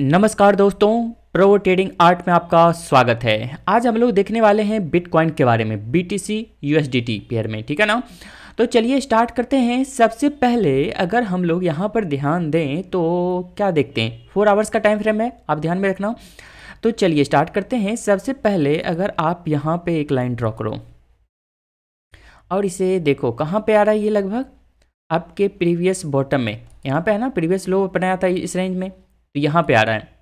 नमस्कार दोस्तों pro trading art में आपका स्वागत है आज हम लोग देखने वाले हैं बिटकॉइन के बारे में B T C U S D T pair में ठीक है ना तो चलिए स्टार्ट करते हैं सबसे पहले अगर हम लोग यहाँ पर ध्यान दें तो क्या देखते हैं फोर आवर्स का टाइम फ्रेम है आप ध्यान में रखना तो चलिए स्टार्ट करते हैं सबसे पहले अगर आप यहाँ पर एक लाइन ड्रॉ करो और इसे देखो कहाँ पर आ रहा है ये लगभग आपके प्रीवियस बॉटम में यहाँ पे है ना प्रीवियस लो बनाया था इस रेंज में तो यहाँ पे आ रहा है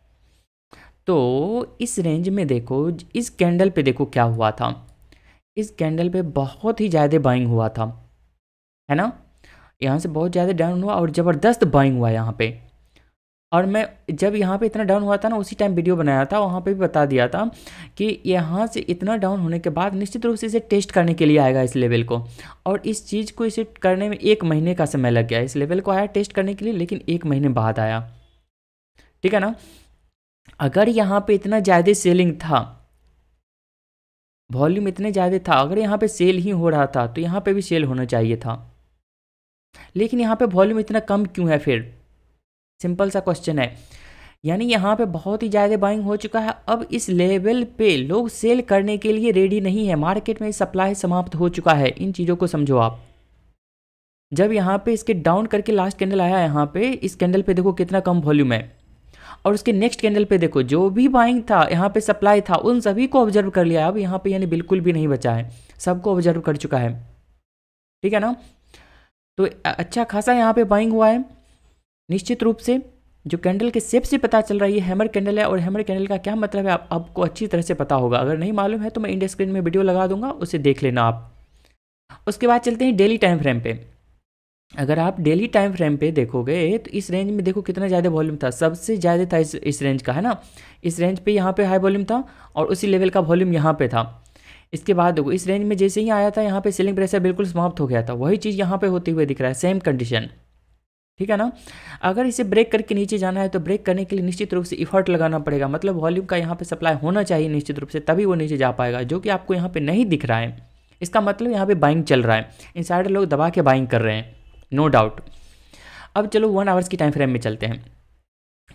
तो इस रेंज में देखो इस कैंडल पे देखो क्या हुआ था इस कैंडल पे बहुत ही ज़्यादा बाइंग हुआ था है ना यहाँ से बहुत ज़्यादा डाउन हुआ और ज़बरदस्त बाइंग हुआ यहाँ पे और मैं जब यहाँ पे इतना डाउन हुआ था ना उसी टाइम वीडियो बनाया था वहाँ पे भी बता दिया था कि यहाँ से इतना डाउन होने के बाद निश्चित रूप से इसे टेस्ट करने के लिए आएगा इस लेवल को और इस चीज़ को इसे करने में एक महीने का समय लग गया इस लेवल को आया टेस्ट करने के लिए लेकिन एक महीने बाद आया ठीक है ना अगर यहाँ पे इतना ज़्यादा सेलिंग था वॉल्यूम इतने ज़्यादा था अगर यहाँ पे सेल ही हो रहा था तो यहाँ पे भी सेल होना चाहिए था लेकिन यहाँ पे वॉल्यूम इतना कम क्यों है फिर सिंपल सा क्वेश्चन है यानी यहाँ पे बहुत ही ज़्यादा बाइंग हो चुका है अब इस लेवल पे लोग सेल करने के लिए रेडी नहीं है मार्केट में सप्लाई समाप्त हो चुका है इन चीज़ों को समझो आप जब यहाँ पे इसके डाउन करके लास्ट कैंडल आया यहाँ पे इस कैंडल पे देखो कितना कम वॉल्यूम है और उसके नेक्स्ट कैंडल पे देखो जो भी बाइंग था यहाँ पे सप्लाई था उन सभी को ऑब्जर्व कर लिया अब यहाँ पे यानी बिल्कुल भी नहीं बचा है सबको ऑब्जर्व कर चुका है ठीक है ना तो अच्छा खासा यहाँ पे बाइंग हुआ है निश्चित रूप से जो कैंडल के सेप से पता चल रहा है ये हैमर कैंडल है और हैमर कैंडल का क्या मतलब है आप, आपको अच्छी तरह से पता होगा अगर नहीं मालूम है तो मैं इंडिया स्क्रीन में वीडियो लगा दूंगा उसे देख लेना आप उसके बाद चलते हैं डेली टाइम फ्रेम पे अगर आप डेली टाइम फ्रेम पे देखोगे तो इस रेंज में देखो कितना ज़्यादा वॉल्यूम था सबसे ज़्यादा था इस इस रेंज का है ना इस रेंज पे यहाँ पे हाई वॉल्यूम था और उसी लेवल का वॉल्यूम यहाँ पे था इसके बाद देखो इस रेंज में जैसे ही आया था यहाँ पे सेलिंग प्रेशर बिल्कुल समाप्त हो गया था वही चीज़ यहाँ पर होते हुए दिख रहा है सेम कंडीशन ठीक है ना अगर इसे ब्रेक करके नीचे जाना है तो ब्रेक करने के लिए निश्चित रूप से इफर्ट लगाना पड़ेगा मतलब वॉल्यूम का यहाँ पर सप्लाई होना चाहिए निश्चित रूप से तभी वो नीचे जा पाएगा जो कि आपको यहाँ पर नहीं दिख रहा है इसका मतलब यहाँ पर बाइंग चल रहा है इन लोग दबा के बाइंग कर रहे हैं नो डाउट अब चलो वन आवर्स की टाइम फ्रेम में चलते हैं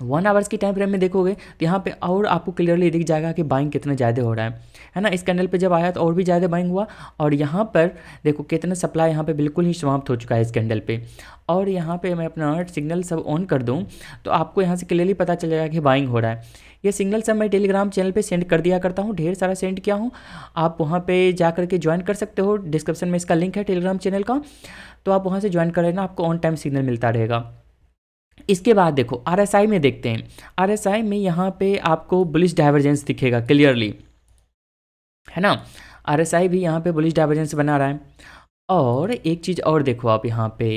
वन आवर्स की टाइम फ्रेम में देखोगे तो यहाँ पे और आपको क्लियरली दिख जाएगा कि बाइंग कितना ज़्यादा हो रहा है है ना इस कैंडल पे जब आया तो और भी ज़्यादा बाइंग हुआ और यहाँ पर देखो कितना सप्लाई यहाँ पे बिल्कुल ही समाप्त हो चुका है इस कैंडल पे और यहाँ पे मैं अपना सिग्नल सब ऑन कर दूँ तो आपको यहाँ से क्लियरली पता चल जाएगा कि बाइंग हो रहा है ये सिग्नल सब मैं टेलीग्राम चैनल पर सेंड कर दिया करता हूँ ढेर सारा सेंड किया हूँ आप वहाँ पर जा करके ज्वाइन कर सकते हो डिस्क्रिप्शन में इसका लिंक है टेलीग्राम चैनल का तो आप वहाँ से ज्वाइन कर लेना आपको ऑन टाइम सिग्नल मिलता रहेगा इसके बाद देखो आर में देखते हैं आर में यहाँ पे आपको बुलिश डाइवर्जेंस दिखेगा क्लियरली है ना आर भी यहाँ पे बुलिश डाइवर्जेंस बना रहा है और एक चीज़ और देखो आप यहाँ पे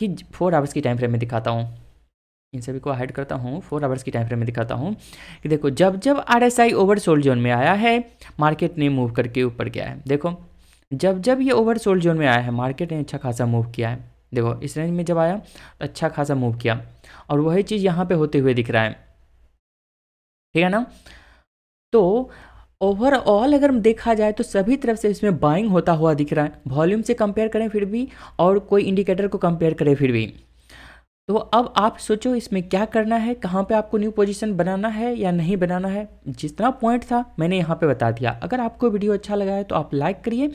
कि फोर आवर्स की टाइम फ्रेम में दिखाता हूँ इन सभी को हाइड करता हूँ फोर आवर्स की टाइम फ्रेम में दिखाता हूँ कि देखो जब जब R S I oversold zone में आया है मार्केट ने मूव करके ऊपर गया है देखो जब जब ये ओवर जोन में आया है मार्केट ने अच्छा खासा मूव किया है देखो इस रेंज में जब आया तो अच्छा खासा मूव किया और वही चीज़ यहाँ पे होते हुए दिख रहा है ठीक है ना तो ओवरऑल अगर देखा जाए तो सभी तरफ से इसमें बाइंग होता हुआ दिख रहा है वॉल्यूम से कंपेयर करें फिर भी और कोई इंडिकेटर को कंपेयर करें फिर भी तो अब आप सोचो इसमें क्या करना है कहाँ पे आपको न्यू पोजीशन बनाना है या नहीं बनाना है जितना पॉइंट था मैंने यहाँ पे बता दिया अगर आपको वीडियो अच्छा लगा है तो आप लाइक करिए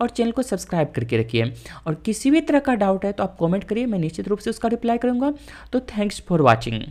और चैनल को सब्सक्राइब करके रखिए और किसी भी तरह का डाउट है तो आप कॉमेंट करिए मैं निश्चित रूप से उसका रिप्लाई करूँगा तो थैंक्स फॉर वॉचिंग